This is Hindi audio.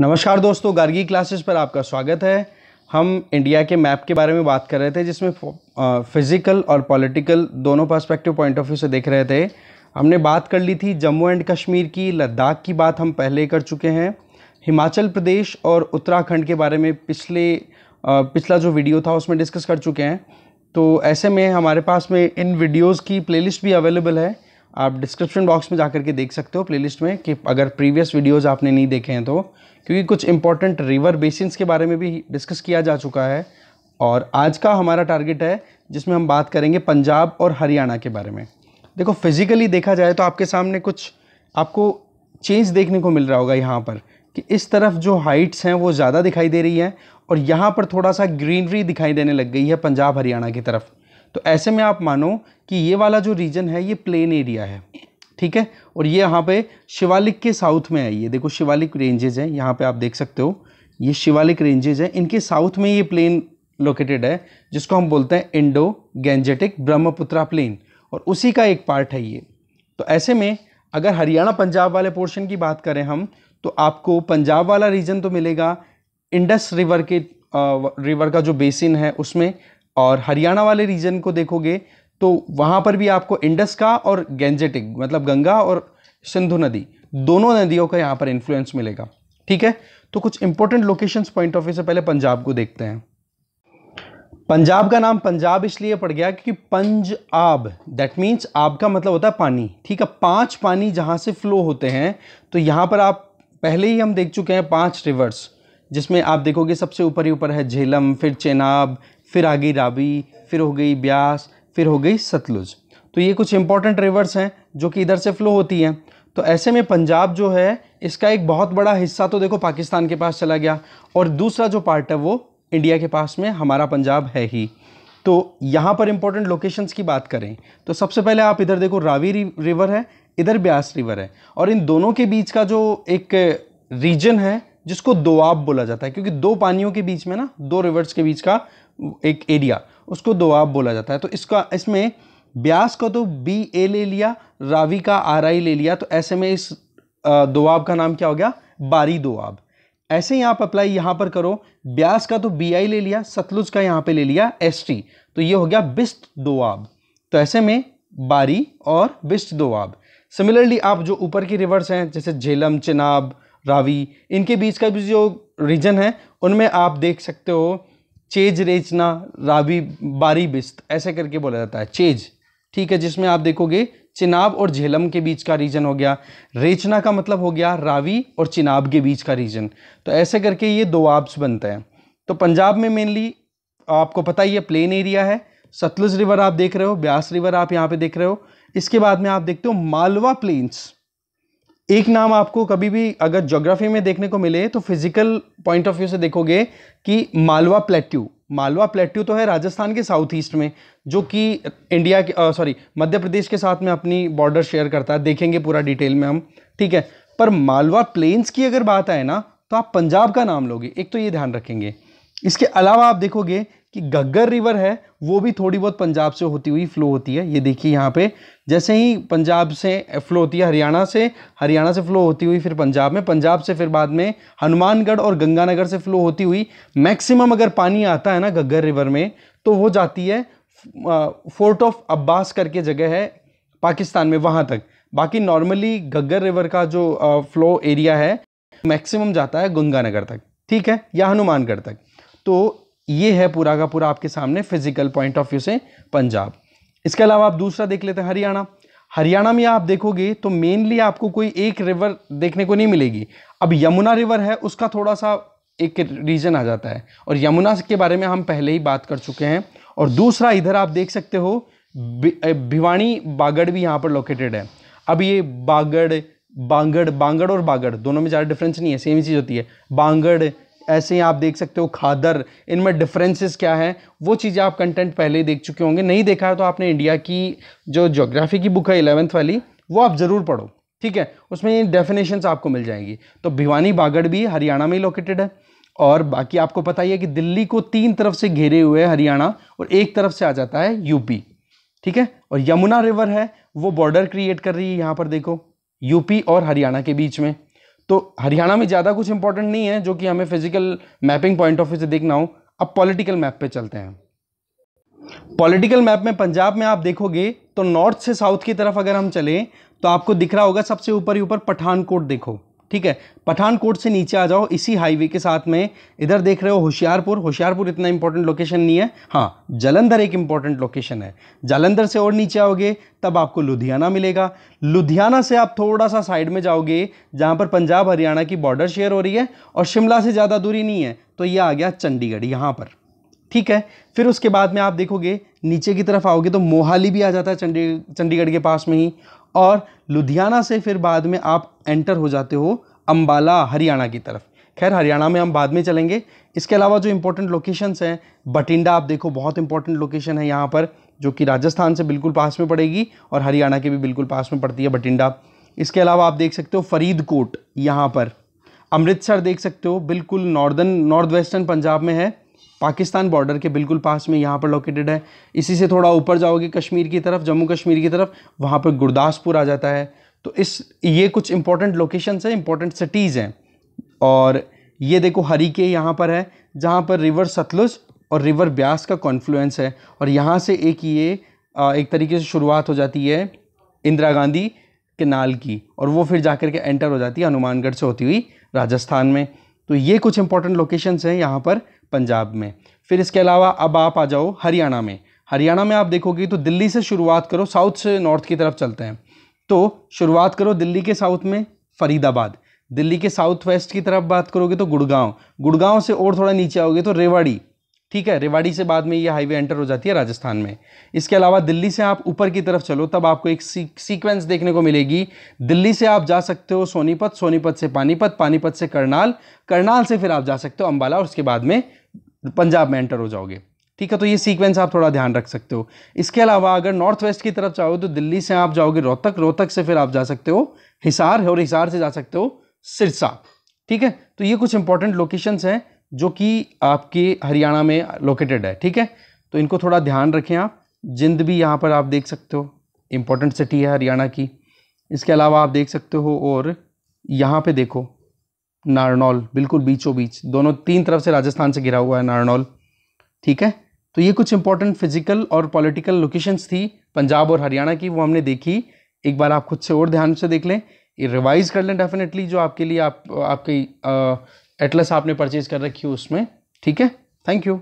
नमस्कार दोस्तों गार्गी क्लासेस पर आपका स्वागत है हम इंडिया के मैप के बारे में बात कर रहे थे जिसमें फिज़िकल और पॉलिटिकल दोनों पर्सपेक्टिव पॉइंट ऑफ व्यू से देख रहे थे हमने बात कर ली थी जम्मू एंड कश्मीर की लद्दाख की बात हम पहले कर चुके हैं हिमाचल प्रदेश और उत्तराखंड के बारे में पिछले पिछला जो वीडियो था उसमें डिस्कस कर चुके हैं तो ऐसे में हमारे पास में इन वीडियोज़ की प्लेलिस्ट भी अवेलेबल है आप डिस्क्रिप्शन बॉक्स में जा के देख सकते हो प्लेलिस्ट में कि अगर प्रीवियस वीडियोज़ आपने नहीं देखे हैं तो क्योंकि कुछ इंपॉर्टेंट रिवर बेसिनस के बारे में भी डिस्कस किया जा चुका है और आज का हमारा टारगेट है जिसमें हम बात करेंगे पंजाब और हरियाणा के बारे में देखो फिज़िकली देखा जाए तो आपके सामने कुछ आपको चेंज देखने को मिल रहा होगा यहाँ पर कि इस तरफ जो हाइट्स हैं वो ज़्यादा दिखाई दे रही हैं और यहाँ पर थोड़ा सा ग्रीनरी दिखाई देने लग गई है पंजाब हरियाणा की तरफ तो ऐसे में आप मानो कि ये वाला जो रीजन है ये प्लेन एरिया है ठीक है और ये यहाँ पे शिवालिक के साउथ में है ये देखो शिवालिक रेंजेज हैं यहाँ पे आप देख सकते हो ये शिवालिक रेंजेज हैं इनके साउथ में ये प्लेन लोकेटेड है जिसको हम बोलते हैं इंडो गेंजेटिक ब्रह्मपुत्रा प्लेन और उसी का एक पार्ट है ये तो ऐसे में अगर हरियाणा पंजाब वाले पोर्शन की बात करें हम तो आपको पंजाब वाला रीजन तो मिलेगा इंडस रिवर के आ, रिवर का जो बेसिन है उसमें और हरियाणा वाले रीजन को देखोगे तो वहाँ पर भी आपको इंडस का और गेंजेटिक मतलब गंगा और सिंधु नदी दोनों नदियों का यहाँ पर इन्फ्लुएंस मिलेगा ठीक है तो कुछ important locations point of view से पहले पंजाब को देखते हैं पंजाब का नाम पंजाब इसलिए पड़ गया क्योंकि पंज आब दैट मीन्स आब का मतलब होता है पानी ठीक है पांच पानी जहाँ से फ्लो होते हैं तो यहाँ पर आप पहले ही हम देख चुके हैं पांच रिवर्स जिसमें आप देखोगे सबसे ऊपर ही ऊपर है झेलम फिर चेनाब फिर आ गई राबी फिर हो गई ब्यास फिर हो गई सतलुज तो ये कुछ इंपॉर्टेंट रिवर्स हैं जो कि इधर से फ्लो होती हैं तो ऐसे में पंजाब जो है इसका एक बहुत बड़ा हिस्सा तो देखो पाकिस्तान के पास चला गया और दूसरा जो पार्ट है वो इंडिया के पास में हमारा पंजाब है ही तो यहाँ पर इंपॉर्टेंट लोकेशंस की बात करें तो सबसे पहले आप इधर देखो रावी रिवर है इधर ब्यास रिवर है और इन दोनों के बीच का जो एक रीजन है जिसको दोआब बोला जाता है क्योंकि दो पानियों के बीच में ना दो रिवर्स के बीच का एक एरिया उसको दोआब बोला जाता है तो इसका इसमें ब्यास का तो बी ए ले लिया रावी का आर आई ले लिया तो ऐसे में इस दोआब का नाम क्या हो गया बारी दोआब ऐसे ही आप अप्लाई यहाँ पर करो ब्यास का तो बी आई ले लिया सतलुज का यहाँ पे ले लिया एस टी तो ये हो गया बिस्त दोआब तो ऐसे में बारी और बिस्ट दोआब सिमिलरली आप जो ऊपर की रिवर्स हैं जैसे झेलम चिनाब रावी इनके बीच का भी जो रीजन है उनमें आप देख सकते हो चेज रेचना रावी बारी बिस्त ऐसे करके बोला जाता है चेज ठीक है जिसमें आप देखोगे चिनाब और झेलम के बीच का रीजन हो गया रेचना का मतलब हो गया रावी और चिनाब के बीच का रीजन तो ऐसे करके ये दो आब्स बनते हैं तो पंजाब में मेनली आपको पता ही है प्लेन एरिया है सतलुज रिवर आप देख रहे हो ब्यास रिवर आप यहाँ पे देख रहे हो इसके बाद में आप देखते हो मालवा प्लेन्स एक नाम आपको कभी भी अगर जोग्राफी में देखने को मिले तो फिजिकल पॉइंट ऑफ व्यू से देखोगे कि मालवा प्लेट्यू मालवा प्लेट्यू तो है राजस्थान के साउथ ईस्ट में जो कि इंडिया के सॉरी मध्य प्रदेश के साथ में अपनी बॉर्डर शेयर करता है देखेंगे पूरा डिटेल में हम ठीक है पर मालवा प्लेन्स की अगर बात आए ना तो आप पंजाब का नाम लोगे एक तो ये ध्यान रखेंगे इसके अलावा आप देखोगे कि गग्गर रिवर है वो भी थोड़ी बहुत पंजाब से होती हुई फ्लो होती है ये देखिए यहाँ पे जैसे ही पंजाब से फ्लो होती है हरियाणा से हरियाणा से फ्लो होती हुई फिर पंजाब में पंजाब से फिर बाद में हनुमानगढ़ और गंगानगर से फ्लो होती हुई मैक्सिमम अगर पानी आता है ना गग्गर रिवर में तो वो जाती है फोर्ट ऑफ अब्बास करके जगह है पाकिस्तान में वहाँ तक बाकी नॉर्मली गग्गर रिवर का जो फ्लो एरिया है मैक्सिमम जाता है गंगानगर तक ठीक है या हनुमानगढ़ तक तो ये है पूरा का पूरा आपके सामने फिजिकल पॉइंट ऑफ व्यू से पंजाब इसके अलावा आप दूसरा देख लेते हैं हरियाणा हरियाणा में आप देखोगे तो मेनली आपको कोई एक रिवर देखने को नहीं मिलेगी अब यमुना रिवर है उसका थोड़ा सा एक रीजन आ जाता है और यमुना के बारे में हम पहले ही बात कर चुके हैं और दूसरा इधर आप देख सकते हो भिवानी बागड़ भी यहाँ पर लोकेटेड है अब ये बागड़ बांगड़ बांगड़ और बागड़ दोनों में ज़्यादा डिफरेंस नहीं है सेम चीज़ होती है बांगड़ ऐसे ही आप देख सकते हो खादर इनमें डिफरेंसेस क्या है वो चीज़ें आप कंटेंट पहले ही देख चुके होंगे नहीं देखा है तो आपने इंडिया की जो जोग्राफी की बुक है इलेवंथ वाली वो आप ज़रूर पढ़ो ठीक है उसमें ये डेफिनेशंस आपको मिल जाएंगी तो भिवानी बागड़ भी हरियाणा में ही लोकेटेड है और बाकी आपको पता ही है कि दिल्ली को तीन तरफ से घेरे हुए है हरियाणा और एक तरफ से आ जाता है यूपी ठीक है और यमुना रिवर है वो बॉर्डर क्रिएट कर रही है यहाँ पर देखो यूपी और हरियाणा के बीच में तो हरियाणा में ज़्यादा कुछ इंपॉर्टेंट नहीं है जो कि हमें physical mapping point of view से देखना हो अब पॉलिटिकल मैप पे चलते हैं पॉलिटिकल मैप में पंजाब में आप देखोगे तो नॉर्थ से साउथ की तरफ अगर हम चलें तो आपको दिख रहा होगा सबसे ऊपर ही ऊपर पठानकोट देखो ठीक है पठानकोट से नीचे आ जाओ इसी हाईवे के साथ में इधर देख रहे हो होशियारपुर होशियारपुर इतना इंपॉर्टेंट लोकेशन नहीं है हाँ जालंधर एक इंपॉर्टेंट लोकेशन है जालंधर से और नीचे आओगे तब आपको लुधियाना मिलेगा लुधियाना से आप थोड़ा सा साइड में जाओगे जहाँ पर पंजाब हरियाणा की बॉर्डर शेयर हो रही है और शिमला से ज़्यादा दूरी नहीं है तो ये आ गया चंडीगढ़ यहाँ पर ठीक है फिर उसके बाद में आप देखोगे नीचे की तरफ आओगे तो मोहाली भी आ जाता है चंडी चंडीगढ़ के पास में ही और लुधियाना से फिर बाद में आप एंटर हो जाते हो अम्बाला हरियाणा की तरफ खैर हरियाणा में हम बाद में चलेंगे इसके अलावा जो इंपॉर्टेंट लोकेशंस हैं बटिंडा आप देखो बहुत इंपॉर्टेंट लोकेशन है यहाँ पर जो कि राजस्थान से बिल्कुल पास में पड़ेगी और हरियाणा के भी बिल्कुल पास में पड़ती है बटिंडा इसके अलावा आप देख सकते हो फरीदकोट यहाँ पर अमृतसर देख सकते हो बिल्कुल नॉर्दर्न नॉर्थ वेस्टर्न पंजाब में है पाकिस्तान बॉर्डर के बिल्कुल पास में यहाँ पर लोकेटेड है इसी से थोड़ा ऊपर जाओगे कश्मीर की तरफ जम्मू कश्मीर की तरफ वहाँ पर गुरदासपुर आ जाता है तो इस ये कुछ इंपॉर्टेंट लोकेशंस हैं इंपॉर्टेंट सिटीज़ हैं और ये देखो हरी के यहाँ पर है जहाँ पर रिवर सतलुज और रिवर ब्यास का कॉन्फ्लुएंस है और यहाँ से एक ये एक तरीके से शुरुआत हो जाती है इंदिरा गांधी के नाल की और वो फिर जाकर के एंटर हो जाती है हनुमानगढ़ से होती हुई राजस्थान में तो ये कुछ इंपॉर्टेंट लोकेशंस हैं यहाँ पर पंजाब में फिर इसके अलावा अब आप आ जाओ हरियाणा में हरियाणा में आप देखोगे तो दिल्ली से शुरुआत करो साउथ से नॉर्थ की तरफ चलते हैं तो शुरुआत करो दिल्ली के साउथ में फरीदाबाद दिल्ली के साउथ वेस्ट की तरफ बात करोगे तो गुड़गांव गुड़गांव से और थोड़ा नीचे आओगे तो रेवाड़ी ठीक है रेवाड़ी से बाद में ये हाईवे एंटर हो जाती है राजस्थान में इसके अलावा दिल्ली से आप ऊपर की तरफ चलो तब आपको एक सीक्वेंस देखने को मिलेगी दिल्ली से आप जा सकते हो सोनीपत सोनीपत से पानीपत पानीपत से करनाल करनाल से फिर आप जा सकते हो अम्बाला और उसके बाद में पंजाब में एंटर हो जाओगे ठीक है तो ये सीक्वेंस आप थोड़ा ध्यान रख सकते हो इसके अलावा अगर नॉर्थ वेस्ट की तरफ चाहो तो दिल्ली से आप जाओगे रोहतक रोहतक से फिर आप जा सकते हो हिसार और हिसार से जा सकते हो सिरसा ठीक है तो ये कुछ इंपॉर्टेंट लोकेशंस हैं जो कि आपके हरियाणा में लोकेटेड है ठीक है तो इनको थोड़ा ध्यान रखें आप जिंद भी यहाँ पर आप देख सकते हो इम्पोर्टेंट सिटी है हरियाणा की इसके अलावा आप देख सकते हो और यहाँ पे देखो नारनौल बिल्कुल बीचों बीच दोनों तीन तरफ से राजस्थान से घिरा हुआ है नारनौल ठीक है तो ये कुछ इंपॉर्टेंट फिजिकल और पॉलिटिकल लोकेशंस थी पंजाब और हरियाणा की वो हमने देखी एक बार आप खुद से और ध्यान से देख लें ये रिवाइज कर लें डेफिनेटली जो आपके लिए आप आपकी एटलस आपने परचेज कर रखी है उसमें ठीक है थैंक यू